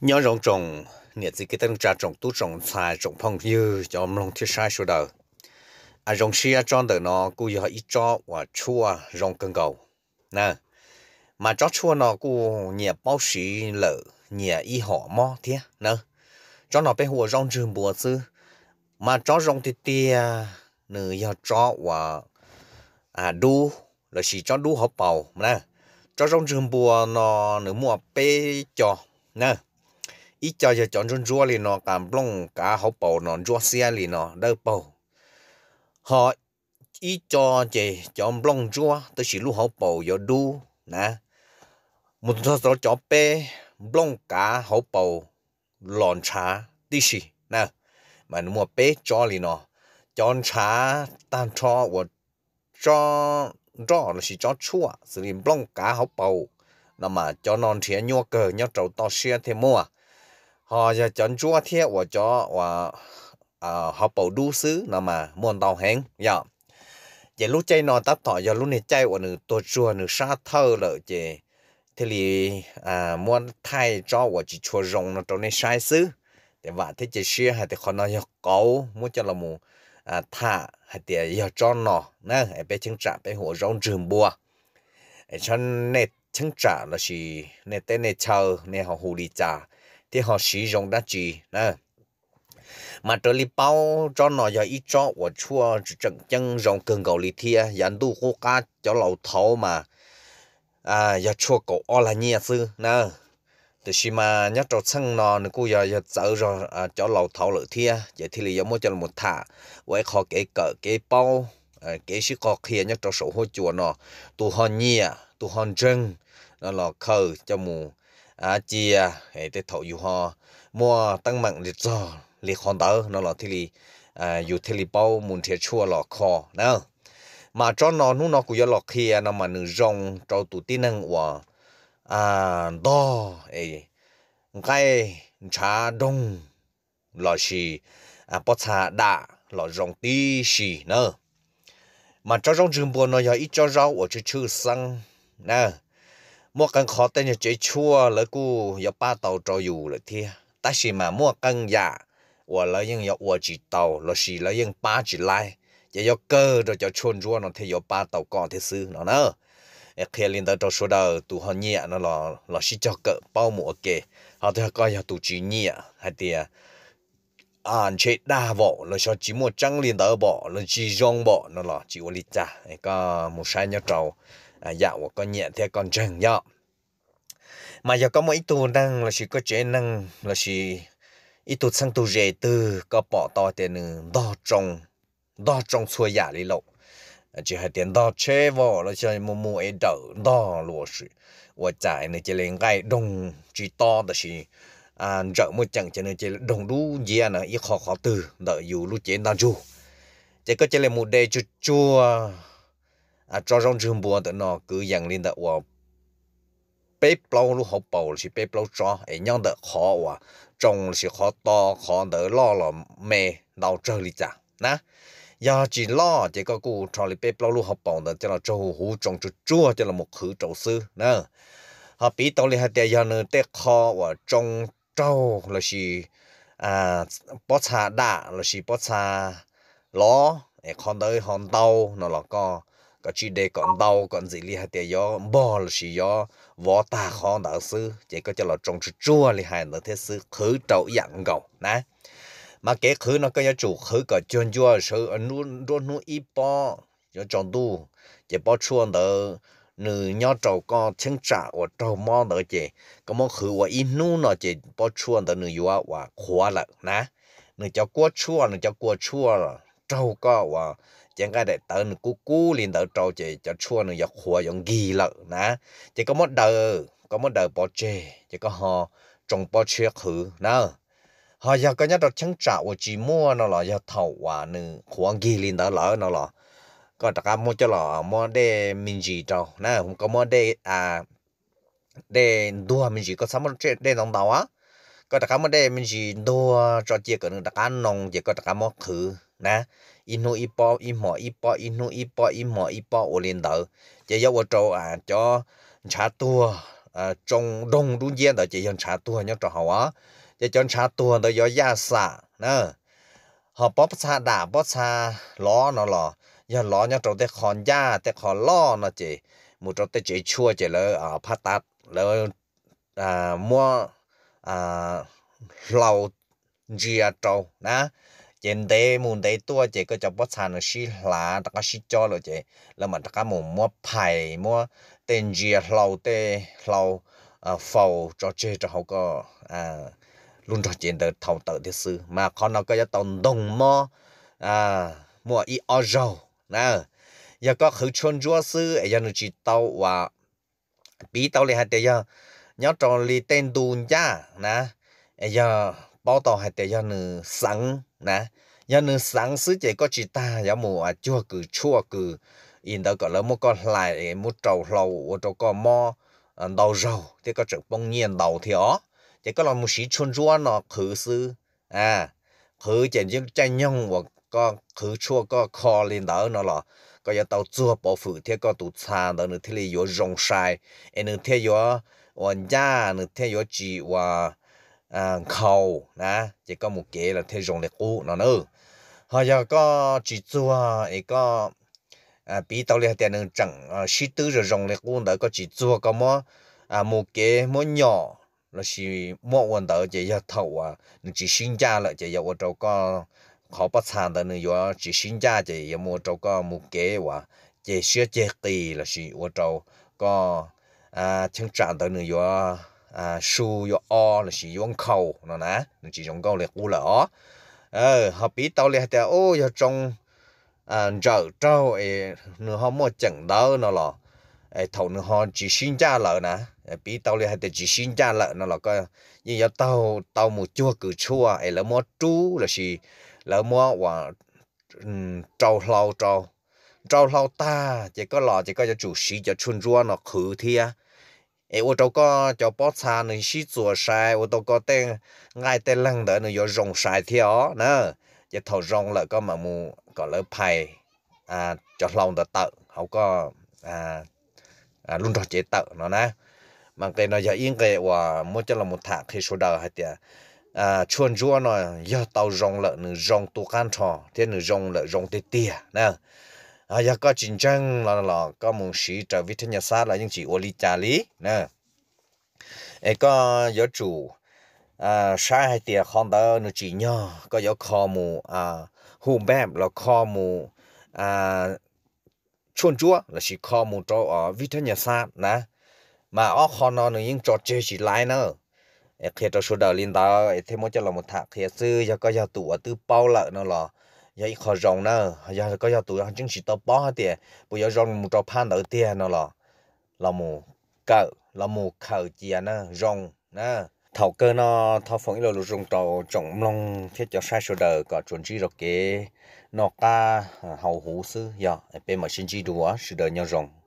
nhớ rộng trồng nhiệt gì cái tên trà trồng tú trồng xài trồng phong như cho ông long thiết sai số đầu à rồng xia tròn đời nó cứ giờ ít cho và chua rồng cân cầu nè mà cho chua nó cứ nhiệt bao xí lợ nhiệt y họ mo thế nè cho nó bé hùa rong trường bùa chứ mà cho rong thì tia nữ giờ cho và à đu là chỉ cho đu họ bầu nè cho rong trường bùa nó nữ mua bé cho nè ít cho giờ chọn chọn chua liền nó cảm bông cá hậu bầu nó chua xia liền nó đỡ bầu họ ít cho chị chọn bông chua tới chỉ lúc hậu bầu giờ đu nè một số số chọn bê bông cá hậu bầu lon trà đi xì nè mà nó mua bê cho liền nó chọn trà tan cho và cho cho là chỉ cho chua xử lý long cá hậu bầu nó mà cho non trẻ nhua cờ nhau trầu to xia thêm mua họ giờ chọn chúa thế và cho và à, họ bảo đu sứ là mà muốn tàu hẹn dạ giờ lúc chơi nó tắt thọ giờ lúc này chơi và nửa tổ chúa nửa sa thơ lợ chị thế thì à muốn thay cho và chỉ chúa rồng nó trong này sai sứ để và thế chơi xưa hay thì còn nó giờ cầu muốn cho là mù à thả hay thì giờ cho nó nè bé chân trả bé hộ rong trường bùa cho nên chân trả là gì nên tên này chờ nên họ hù đi trả thì họ sử dụng đã chỉ nè mà trở li bao cho nó giờ ít cho của chua chẳng chân rồng cường cầu li thia dàn tu khô cá cho lẩu thấu mà à giờ chua cổ o là nhia sư nè thì khi mà nhắc trò sang nó nó cũng giờ giờ sợ rồi à, cho lẩu thấu lử thia vậy thì là giờ mỗi chân một thả với họ cái cỡ cái bao cái sự có khi nhắc trò sổ hôi chùa nó tu hòn nhia tu hòn chân nó là khờ cho mù à chi à để thổ yêu ho mua tăng mạnh liệt do liệt hòn tớ nó là thi li à dù thi li bao muốn thiệt chua lọ kho nè mà cho nó nu nó cũng do lọ kia à, nó mà nữ rong cho tụ tin năng của à đo ấy cái trà đông lọ xì à bớt trà đã lọ rong tí xì nè mà cho rong rừng buồn nó giờ ít cho rau ở chữ chữ xăng nè mua cần khó tên như chế chua lỡ cu giờ ba tàu trò dù lỡ thia ta chỉ mà mua cần giả và lỡ những giờ và chỉ tàu lỡ chỉ lỡ những ba chỉ lại giờ giờ cơ rồi cho chôn rua nó thì giờ ba tàu còn thế sư nó nữa khi lên tới số đầu tụ họ nhẹ nó là là chỉ cho cỡ bao mùa kề họ thì coi giờ tụ chỉ nhẹ hay thì à, à, an chế đa vỏ là cho chỉ một trăng liền tới bỏ là chỉ rong bỏ nó là chỉ ô lít cái một sai nhau trầu à dạo của con nhẹ theo con chẳng nhọ mà giờ có mỗi tu năng là chỉ có chế năng là chỉ ít tu sang tu rẻ từ có bỏ to tiền ừ, đo trồng đo trồng xuôi giả đi lộ à, chỉ hay tiền đo chế vò là chơi mua mua ấy đỡ đo lúa sự và chạy nữa chỉ lên gai đông chỉ to là chỉ à rợ một chẳng cho nên chỉ đông đủ gì à ít khó khó từ đợi dù lúc chế đang chu chỉ có chỉ lên một đề chua chua à cho rong trường bùa tự nó cứ dần lên tự vào bếp lâu lúc họ bầu thì bếp lâu cho ấy nhân tự khó và trồng thì khó to khó tự lo là mè đầu chơi lý chả nè giờ chỉ lo chỉ có cụ cho lý bếp lâu lúc họ bầu tự cho là trâu hú trồng chua chua cho là một khử trầu sư nè họ bị tao lý hay địa giờ nữa tết khó và trồng trâu là gì à bó xà đạ là gì bó xà ló ไอ้คนเดยคนเตานั่นแหละก็ก็ชีเดก่อนเบาก่อนสิลิฮะเตียยอบอลสิยอวอตาขอดาซื้อเจก็จะเราจงชั่วลิฮะเนเทซื้อคือเจ้าอย่างเก่านะมาเก๋คือ nó ก็ยจูคือก็จนจัวซื้อนู้นนู้นอีปอยจงดูเจปอชวนเดอนือยอดเจ้าก็เชิงจ่าว่าเจ้ามองเดอเจก็มองคือว่าอีนู้นเนาะเจปอชวนเดอนืออยู่ว่าขวาละนะนือจะกลัวชั่วนือจะกลัวชั่ว trâu có và chẳng cái để tớ nó cú cú liền tớ trâu chỉ cho chua nó giọt hoa giống ghi lợ nè chỉ có một đời có một đời bỏ chê chỉ có họ trồng bỏ chê khử nè họ giờ có nhớ được chẳng trạo chỉ mua nó là giờ thầu và nó hoa ghi liền tớ lỡ nó là có tất cả mua cho là mua để mình gì trâu nè không có mua để à để đua mình gì có sắm một chuyện để đồng đầu á có tất cả mọi đây mình gì đua cho chia cái tất cả nông chỉ có tất cả mọi thứ nè inu ipo imo ipo inu ipo imo ipo ô lên đầu chỉ do ô trâu à cho trả tua à trong đông đúng diện đó chỉ do trả tua nhớ trò hậu á chỉ cho trả tua đó do gia xả nè họ bóp xa đà bóp xa ló nó lò giờ ló nhớ trâu để còn gia để còn lo nó chỉ một trâu để chỉ chua chỉ lỡ à phát tạt lỡ à mua à lâu chia trâu nè chém tế muốn tế tua chỉ có cho bớt sàn xí lá tất cái xí cho rồi chỉ là mà tất cả muốn mua phải mua tiền gì lâu tê lâu à ờ, phầu cho chơi cho họ có à luôn cho chém tế thầu tự thiết sư mà con nó cái cho tổng đồng mò à mua ít ở rau nè giờ có khử chôn chúa sư ấy giờ nó chỉ tàu và bị tàu này hai tê giờ nhớ tròn li tên đùn cha nè ấy giờ bao tàu hay để cho nữ sáng nè giờ nữ sáng sứ chỉ có chị ta giờ mùa chua cử chua cử yên đó có lỡ một con lại một trầu lầu một trầu con mò ờ, đầu rầu thì có trực bông nhiên đầu thì ó chỉ có là một sĩ chun chua nó khử sư à khử chỉ những trái nhông và có khử chua có kho lên đó nó là có giờ tàu chua bỏ phử thì có tụ xa đó nữa thì là yếu rồng sai em nữa thì yếu ổn gia nữa thì yếu chỉ và à, khâu na, chỉ có một cái là thế dùng để cũ nó nữa họ giờ có chỉ chua ấy có à bị tàu liền tiền đường chẳng à, sĩ tư rồi dùng để cũ đó có chỉ chua có mó à một cái mó nhỏ là chỉ mó quần đó chỉ giờ thầu à chỉ sinh ra là chỉ giờ ở chỗ có khó bắt sản đó nữa giờ chỉ sinh ra chỉ giờ mua chỗ có một cái và chỉ sửa chỉ kỳ là chỉ ở chỗ có à chẳng trả đó nữa giờ à su yo o là chỉ dùng khâu nó nè nó chỉ dùng câu liệt u lỡ ờ họ biết tao liệt thì ô giờ trong à giờ trâu ấy nó họ mua chẳng đâu nó lọ ấy thầu nó họ chỉ xin cha lợ nè biết tao liệt thì chỉ xin cha lợ nó lọ coi như giờ tao tao một chua cứ chua ấy là mua chú là chỉ là mua và trâu lâu trâu trâu lâu ta chỉ có lọ chỉ có cho chủ sĩ cho chuyên rua nó khử thiệt 诶，我这个叫包茶能洗做晒，我这个等爱等冷的呢要融晒条呢，一头融了个么么个了拍啊，叫弄得到，好个啊啊弄到 chế tạo nó nè, mà cái nó giờ yên cái và mua cho là một thằng khi số đầu hay tiền à chuồn chúa nó giờ tàu rong lợn rong tu can trò thế nữa rong lợn rong tê tê nè à giờ dạ, có chiến tranh là là có một sĩ trở về thiên nhà xa là những chị ô lý trà lý nè ấy có gió chủ à sai hay tiệc không đó nó chỉ nhỏ có gió kho mù à hùm bẹp là kho mù à chuồn chúa là chỉ kho mù cho ở vị thiên nhà xa nè mà ở kho nó nó những trò chơi chỉ lại nữa ấy khi tôi số đầu lên đó ấy thêm một cho là một thằng khi xưa giờ có giờ tụ ở tư bao lợ nó là giờ khó rộng nữa giờ có giờ tụi nó chứng chỉ tao bó hết tiền bây giờ rộng một trò phan đỡ tiền nó là là một cỡ là một khẩu chìa nữa rộng nữa thầu cơ nó thầu phong ít rồi rộng tàu trồng long thiết cho sai số đời có chuẩn chỉ rồi cái nó ca hầu hữu sư giờ bên mà sinh chỉ đùa sự đời nhau rộng